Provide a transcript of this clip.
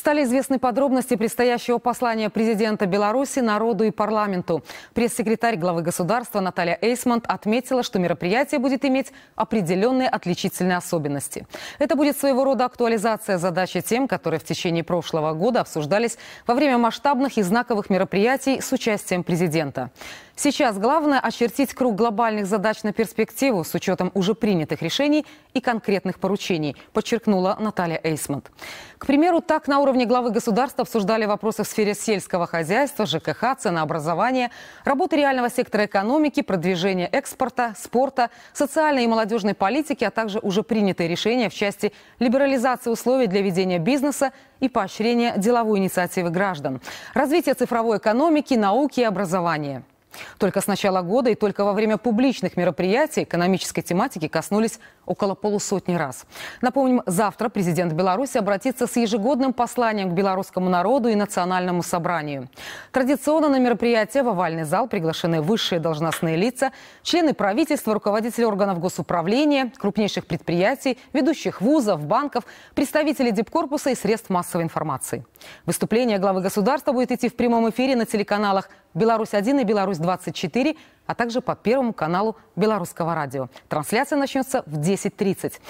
Стали известны подробности предстоящего послания президента Беларуси народу и парламенту. Пресс-секретарь главы государства Наталья Эйсмонт отметила, что мероприятие будет иметь определенные отличительные особенности. Это будет своего рода актуализация задачи тем, которые в течение прошлого года обсуждались во время масштабных и знаковых мероприятий с участием президента. Сейчас главное очертить круг глобальных задач на перспективу с учетом уже принятых решений и конкретных поручений, подчеркнула Наталья Эйсмонт. К примеру, так на уровне уровне главы государства обсуждали вопросы в сфере сельского хозяйства, ЖКХ, ценообразования, работы реального сектора экономики, продвижения экспорта, спорта, социальной и молодежной политики, а также уже принятые решения в части либерализации условий для ведения бизнеса и поощрения деловой инициативы граждан, развитие цифровой экономики, науки и образования. Только с начала года и только во время публичных мероприятий экономической тематики коснулись около полусотни раз. Напомним, завтра президент Беларуси обратится с ежегодным посланием к белорусскому народу и национальному собранию. Традиционно на мероприятие в овальный зал приглашены высшие должностные лица, члены правительства, руководители органов госуправления, крупнейших предприятий, ведущих вузов, банков, представители дипкорпуса и средств массовой информации. Выступление главы государства будет идти в прямом эфире на телеканалах «Беларусь-1» и «Беларусь-24», а также по Первому каналу Белорусского радио. Трансляция начнется в 10.30.